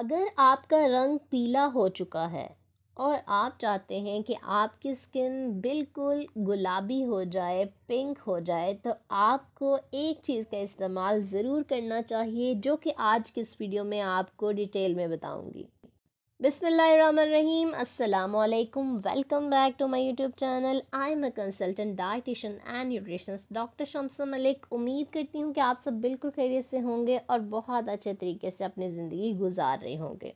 अगर आपका रंग पीला हो चुका है और आप चाहते हैं कि आपकी स्किन बिल्कुल गुलाबी हो जाए पिंक हो जाए तो आपको एक चीज़ का इस्तेमाल ज़रूर करना चाहिए जो कि आज की इस वीडियो में आपको डिटेल में बताऊंगी बिसमीम अल्लाम welcome back to my YouTube channel I am a consultant dietician and nutritions doctor Shamsa Malik उम्मीद करती हूँ कि आप सब बिल्कुल खैरियत से होंगे और बहुत अच्छे तरीके से अपनी ज़िंदगी गुजार रहे होंगे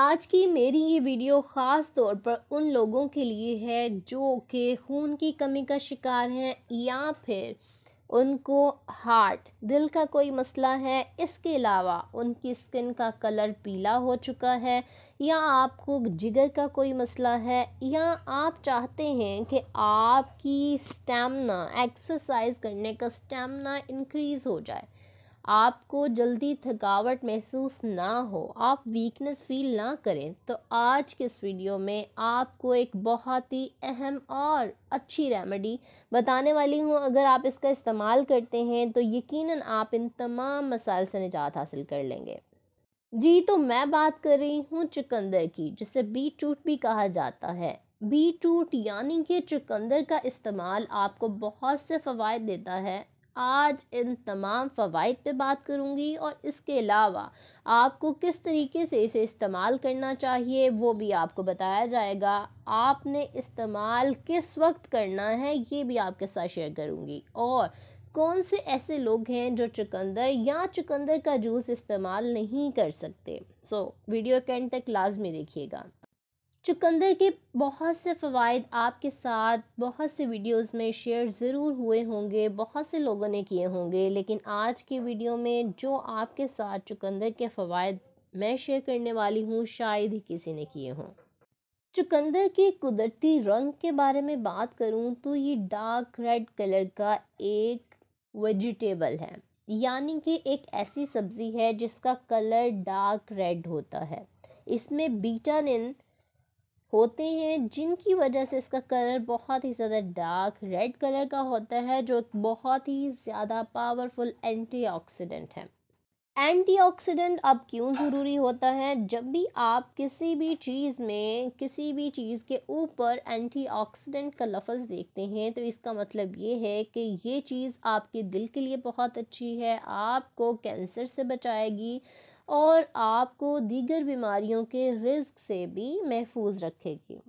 आज की मेरी ये वीडियो ख़ास तौर पर उन लोगों के लिए है जो कि खून की कमी का शिकार है या फिर उनको हार्ट दिल का कोई मसला है इसके अलावा उनकी स्किन का कलर पीला हो चुका है या आपको जिगर का कोई मसला है या आप चाहते हैं कि आपकी स्टैमिना एक्सरसाइज करने का स्टैमिना इंक्रीज़ हो जाए आपको जल्दी थकावट महसूस ना हो आप वीकनेस फील ना करें तो आज के इस वीडियो में आपको एक बहुत ही अहम और अच्छी रेमेडी बताने वाली हूँ अगर आप इसका इस्तेमाल करते हैं तो यकीनन आप इन तमाम मसाइल से निजात हासिल कर लेंगे जी तो मैं बात कर रही हूँ चुकंदर की जिसे बीट रूट भी कहा जाता है बीट रूट यानी कि चुकंदर का इस्तेमाल आपको बहुत से फ़वाद देता है आज इन तमाम फ़वाद पे बात करूँगी और इसके अलावा आपको किस तरीके से इसे इस्तेमाल करना चाहिए वो भी आपको बताया जाएगा आपने इस्तेमाल किस वक्त करना है ये भी आपके साथ शेयर करूँगी और कौन से ऐसे लोग हैं जो चुकंदर या चुकंदर का जूस इस्तेमाल नहीं कर सकते सो so, वीडियो के एंड तक लाजमी देखिएगा चुकंदर के बहुत से फ़वाद आपके साथ बहुत से वीडियोस में शेयर ज़रूर हुए होंगे बहुत से लोगों ने किए होंगे लेकिन आज के वीडियो में जो आपके साथ चुकंदर के फ़वाद मैं शेयर करने वाली हूँ शायद ही किसी ने किए हों चुकंदर के कुदरती रंग के बारे में बात करूँ तो ये डार्क रेड कलर का एक वेजिटेबल है यानी कि एक ऐसी सब्ज़ी है जिसका कलर डार्क रेड होता है इसमें बीटानिन होते हैं जिनकी वजह से इसका कलर बहुत ही ज़्यादा डार्क रेड कलर का होता है जो बहुत ही ज़्यादा पावरफुल एंटीऑक्सीडेंट है एंटीऑक्सीडेंट अब क्यों ज़रूरी होता है जब भी आप किसी भी चीज़ में किसी भी चीज़ के ऊपर एंटीऑक्सीडेंट का लफ्ज़ देखते हैं तो इसका मतलब ये है कि ये चीज़ आपके दिल के लिए बहुत अच्छी है आपको कैंसर से बचाएगी और आपको दीगर बीमारियों के रिस्क से भी महफूज रखेगी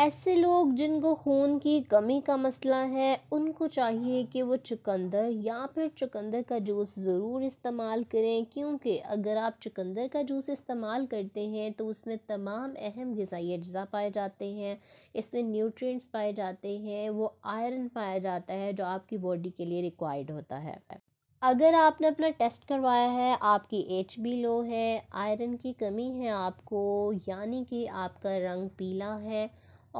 ऐसे लोग जिनको खून की कमी का मसला है उनको चाहिए कि वो चुकंदर या फिर चुकंदर का जूस ज़रूर इस्तेमाल करें क्योंकि अगर आप चुकंदर का जूस इस्तेमाल करते हैं तो उसमें तमाम अहम गज़ाई अज्जा पाए जाते हैं इसमें न्यूट्रिएंट्स पाए जाते हैं वो आयरन पाया जाता है जो आपकी बॉडी के लिए रिक्वायर्ड होता है अगर आपने अपना टेस्ट करवाया है आपकी एच बी लो है आयरन की कमी है आपको यानी कि आपका रंग पीला है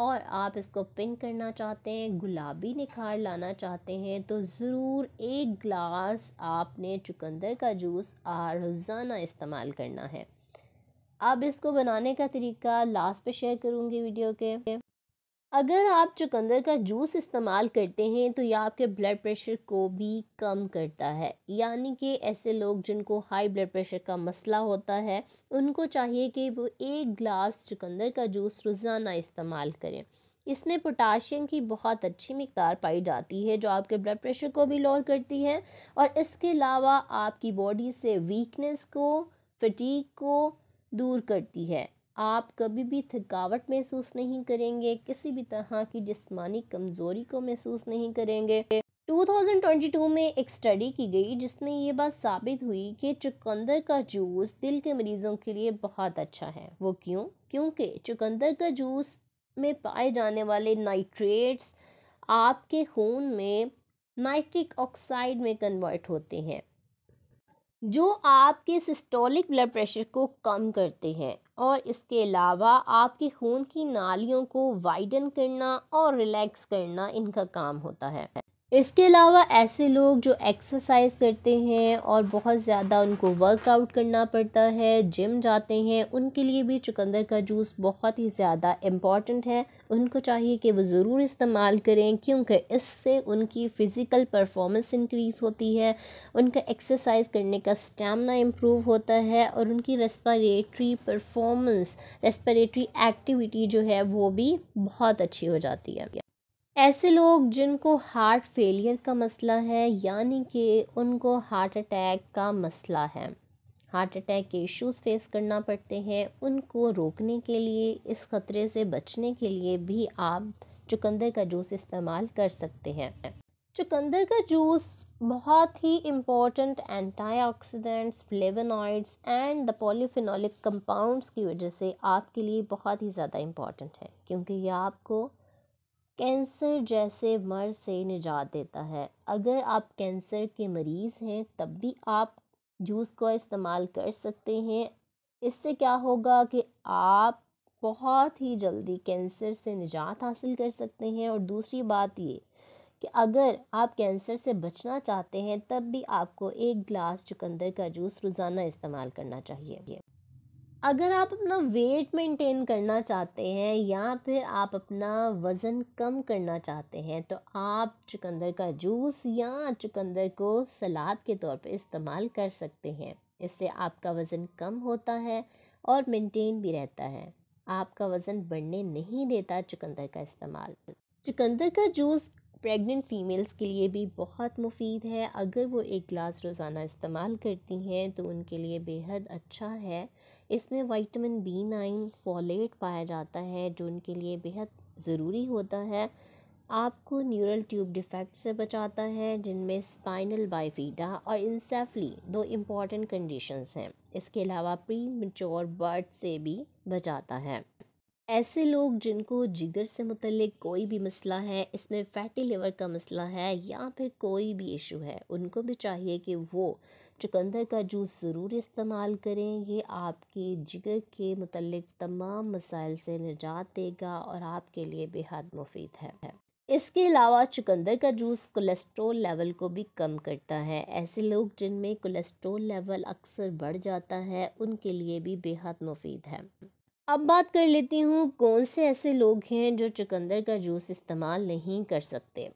और आप इसको पिंक करना चाहते हैं गुलाबी निखार लाना चाहते हैं तो ज़रूर एक ग्लास आपने चुकंदर का जूस रोज़ाना इस्तेमाल करना है अब इसको बनाने का तरीका लास्ट पे शेयर करूँगी वीडियो के अगर आप चुकंदर का जूस इस्तेमाल करते हैं तो यह आपके ब्लड प्रेशर को भी कम करता है यानी कि ऐसे लोग जिनको हाई ब्लड प्रेशर का मसला होता है उनको चाहिए कि वो एक ग्लास चुकंदर का जूस रोज़ाना इस्तेमाल करें इसमें पोटाशियम की बहुत अच्छी मकदार पाई जाती है जो आपके ब्लड प्रेशर को भी लोअर करती है और इसके अलावा आपकी बॉडी से वीकनेस को फटीक को दूर करती है आप कभी भी थकावट महसूस नहीं करेंगे किसी भी तरह की जिस्मानी कमज़ोरी को महसूस नहीं करेंगे 2022 में एक स्टडी की गई जिसमें ये बात साबित हुई कि चुकंदर का जूस दिल के मरीज़ों के लिए बहुत अच्छा है वो क्यों क्योंकि चुकंदर का जूस में पाए जाने वाले नाइट्रेट्स आपके खून में नाइट्रिक ऑक्साइड में कन्वर्ट होते हैं जो आपके सिस्टोलिक ब्लड प्रेशर को कम करते हैं और इसके अलावा आपके खून की नालियों को वाइडन करना और रिलैक्स करना इनका काम होता है इसके अलावा ऐसे लोग जो एक्सरसाइज करते हैं और बहुत ज़्यादा उनको वर्कआउट करना पड़ता है जिम जाते हैं उनके लिए भी चुकंदर का जूस बहुत ही ज़्यादा इम्पॉर्टेंट है उनको चाहिए कि वो ज़रूर इस्तेमाल करें क्योंकि इससे उनकी फ़िज़िकल परफॉर्मेंस इंक्रीज़ होती है उनका एक्सरसाइज करने का स्टेमिना इम्प्रूव होता है और उनकी रेस्परेटरी परफॉर्मेंस रेस्परेटरी एक्टिविटी जो है वो भी बहुत अच्छी हो जाती है ऐसे लोग जिनको हार्ट फेलियर का मसला है यानी कि उनको हार्ट अटैक का मसला है हार्ट अटैक के इश्यूज फेस करना पड़ते हैं उनको रोकने के लिए इस खतरे से बचने के लिए भी आप चुकंदर का जूस इस्तेमाल कर सकते हैं चुकंदर का जूस बहुत ही important antioxidants flavonoids and the polyphenolic compounds की वजह से आपके लिए बहुत ही ज़्यादा इम्पॉर्टेंट है क्योंकि ये आपको कैंसर जैसे मर्ज से निजात देता है अगर आप कैंसर के मरीज़ हैं तब भी आप जूस का इस्तेमाल कर सकते हैं इससे क्या होगा कि आप बहुत ही जल्दी कैंसर से निजात हासिल कर सकते हैं और दूसरी बात ये कि अगर आप कैंसर से बचना चाहते हैं तब भी आपको एक गिलास चुकंदर का जूस रोज़ाना इस्तेमाल करना चाहिए अगर आप अपना वेट मेंटेन करना चाहते हैं या फिर आप अपना वज़न कम करना चाहते हैं तो आप चुकंदर का जूस या चुकंदर को सलाद के तौर पर इस्तेमाल कर सकते हैं इससे आपका वज़न कम होता है और मेंटेन भी रहता है आपका वज़न बढ़ने नहीं देता चुकंदर का इस्तेमाल चुकंदर का जूस प्रेग्नेंट फ़ीमेल्स के लिए भी बहुत मुफीद है अगर वो एक गिलास रोज़ाना इस्तेमाल करती हैं तो उनके लिए बेहद अच्छा है इसमें विटामिन बी नाइन फॉलेट पाया जाता है जो उनके लिए बेहद ज़रूरी होता है आपको न्यूरल ट्यूब डिफेक्ट से बचाता है जिनमें स्पाइनल बाइफीडा और इंसेफली दो इम्पॉर्टेंट कंडीशंस हैं इसके अलावा प्री मच्योर बर्ड से भी बचाता है ऐसे लोग जिनको जिगर से मुतलक कोई भी मसला है इसमें फैटी लिवर का मसला है या फिर कोई भी इशू है उनको भी चाहिए कि वो चुकंदर का जूस ज़रूर इस्तेमाल करें ये आपके जिगर के मतलब तमाम मसाइल से निजात देगा और आपके लिए बेहद मुफीद है इसके अलावा चुकंदर का जूस कोलेस्ट्रोल लेवल को भी कम करता है ऐसे लोग जिनमें कोलेस्ट्रोल लेवल अक्सर बढ़ जाता है उनके लिए भी बेहद मुफीद है अब बात कर लेती हूँ कौन से ऐसे लोग हैं जो चुकंदर का जूस इस्तेमाल नहीं कर सकते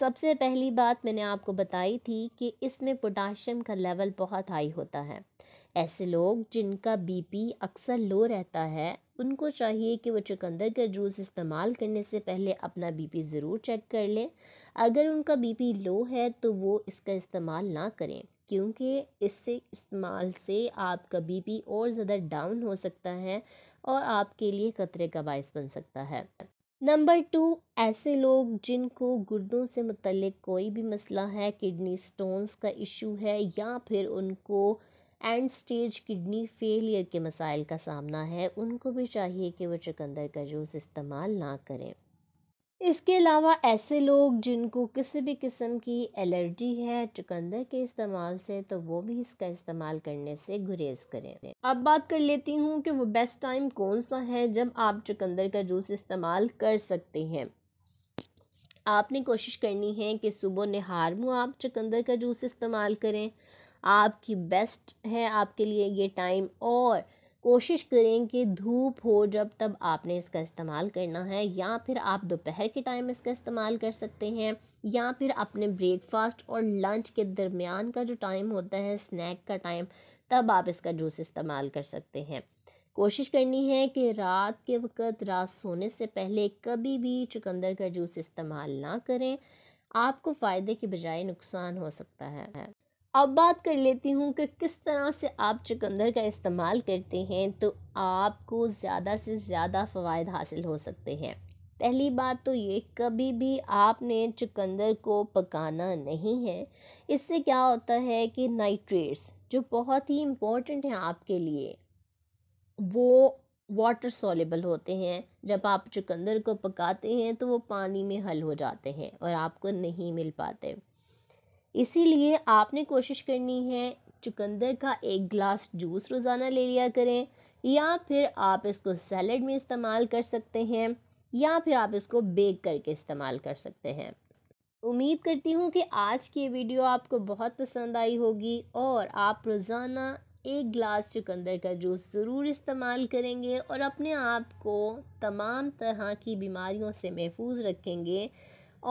सबसे पहली बात मैंने आपको बताई थी कि इसमें पोटाशियम का लेवल बहुत हाई होता है ऐसे लोग जिनका बीपी अक्सर लो रहता है उनको चाहिए कि वो चुकंदर का जूस इस्तेमाल करने से पहले अपना बीपी ज़रूर चेक कर लें अगर उनका बीपी लो है तो वो इसका इस्तेमाल ना करें क्योंकि इससे इस्तेमाल से आप कभी भी और ज़्यादा डाउन हो सकता है और आपके लिए खतरे का बायस बन सकता है नंबर टू ऐसे लोग जिनको गुर्दों से मतलब कोई भी मसला है किडनी स्टोन्स का इशू है या फिर उनको एंड स्टेज किडनी फेलियर के मसाइल का सामना है उनको भी चाहिए कि वो चकंदर का जूस इस्तेमाल ना करें इसके अलावा ऐसे लोग जिनको किसी भी किस्म की एलर्जी है चुकंदर के इस्तेमाल से तो वो भी इसका इस्तेमाल करने से गुरेज करें अब बात कर लेती हूँ कि वो बेस्ट टाइम कौन सा है जब आप चुकंदर का जूस इस्तेमाल कर सकते हैं आपने कोशिश करनी है कि सुबह नहार मुँह आप चुकंदर का जूस इस्तेमाल करें आपकी बेस्ट है आपके लिए ये टाइम और कोशिश करें कि धूप हो जब तब आपने इसका इस्तेमाल करना है या फिर आप दोपहर के टाइम इसका इस्तेमाल कर सकते हैं या फिर अपने ब्रेकफास्ट और लंच के दरमियान का जो टाइम होता है स्नैक का टाइम तब आप इसका जूस इस्तेमाल कर सकते हैं कोशिश करनी है कि रात के वक्त रात सोने से पहले कभी भी चुकंदर का जूस इस्तेमाल ना करें आपको फ़ायदे के बजाय नुकसान हो सकता है अब बात कर लेती हूँ कि किस तरह से आप चुकंदर का इस्तेमाल करते हैं तो आपको ज़्यादा से ज़्यादा फ़वाद हासिल हो सकते हैं पहली बात तो ये कभी भी आपने चुकंदर को पकाना नहीं है इससे क्या होता है कि नाइट्रेट्स जो बहुत ही इम्पोर्टेंट हैं आपके लिए वो वाटर सॉलेबल होते हैं जब आप चुकंदर को पकाते हैं तो वो पानी में हल हो जाते हैं और आपको नहीं मिल पाते इसीलिए आपने कोशिश करनी है चुकंदर का एक ग्लास जूस रोज़ाना ले लिया करें या फिर आप इसको सैलड में इस्तेमाल कर सकते हैं या फिर आप इसको बेक करके इस्तेमाल कर सकते हैं उम्मीद करती हूँ कि आज की वीडियो आपको बहुत पसंद आई होगी और आप रोज़ाना एक गिलास चुकंदर का जूस ज़रूर इस्तेमाल करेंगे और अपने आप को तमाम तरह की बीमारियों से महफूज रखेंगे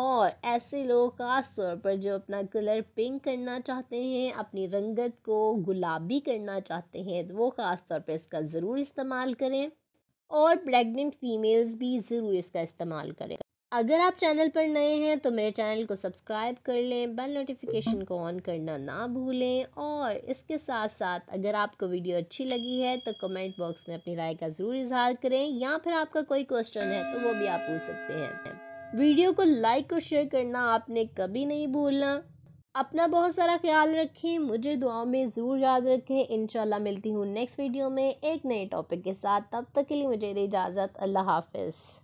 और ऐसे लोग ख़ास तौर पर जो अपना कलर पिंक करना चाहते हैं अपनी रंगत को गुलाबी करना चाहते हैं तो वो ख़ास तौर पर इसका ज़रूर इस्तेमाल करें और प्रेग्नेंट फीमेल्स भी ज़रूर इसका इस्तेमाल करें अगर आप चैनल पर नए हैं तो मेरे चैनल को सब्सक्राइब कर लें बेल नोटिफिकेशन को ऑन करना ना भूलें और इसके साथ साथ अगर आपको वीडियो अच्छी लगी है तो कमेंट बॉक्स में अपनी राय का ज़रूर इजहार करें या फिर आपका कोई क्वेश्चन है तो वो भी आप पूछ सकते हैं वीडियो को लाइक और शेयर करना आपने कभी नहीं भूलना अपना बहुत सारा ख्याल रखें मुझे दुआओं में ज़रूर याद रखें इन मिलती हूँ नेक्स्ट वीडियो में एक नए टॉपिक के साथ तब तक के लिए मुझे इजाज़त अल्लाह हाफिज़